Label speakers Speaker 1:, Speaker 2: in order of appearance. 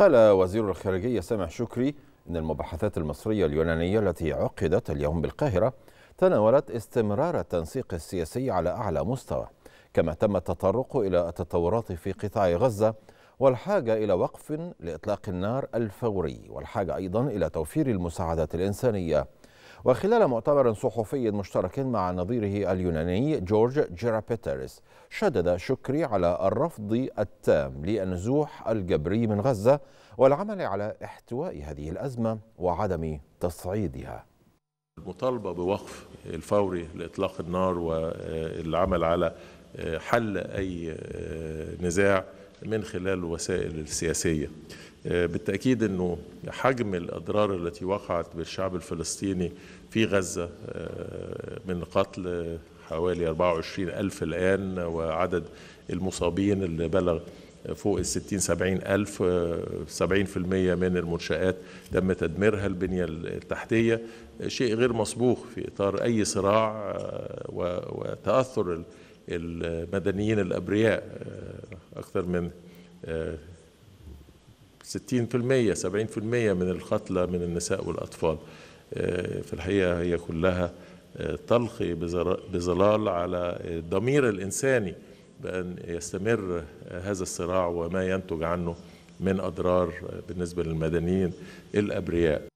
Speaker 1: قال وزير الخارجية سامح شكري إن المباحثات المصرية اليونانية التي عقدت اليوم بالقاهرة تناولت استمرار التنسيق السياسي على أعلى مستوى كما تم التطرق إلى التطورات في قطاع غزة والحاجة إلى وقف لإطلاق النار الفوري والحاجة أيضا إلى توفير المساعدات الإنسانية وخلال مؤتمر صحفي مشترك مع نظيره اليوناني جورج جيرابيتريس شدد شكري على الرفض التام للنزوح الجبري من غزة والعمل على احتواء هذه الأزمة وعدم تصعيدها
Speaker 2: المطالبة بوقف الفوري لإطلاق النار والعمل على حل أي نزاع من خلال الوسائل السياسية آه، بالتأكيد أنه حجم الأضرار التي وقعت بالشعب الفلسطيني في غزة آه، من قتل حوالي 24 ألف الآن وعدد المصابين اللي بلغ فوق ال 60 70 ألف 70% آه، من المنشآت تم تدميرها البنية التحتية شيء غير مسبوق في إطار أي صراع وتأثر المدنيين الأبرياء أكثر من 60% آه، 70% من القتلى من النساء والأطفال آه، في الحقيقة هي كلها آه، تلقي بظلال على الضمير الإنساني بأن يستمر هذا الصراع وما ينتج عنه من أضرار بالنسبة للمدنيين الأبرياء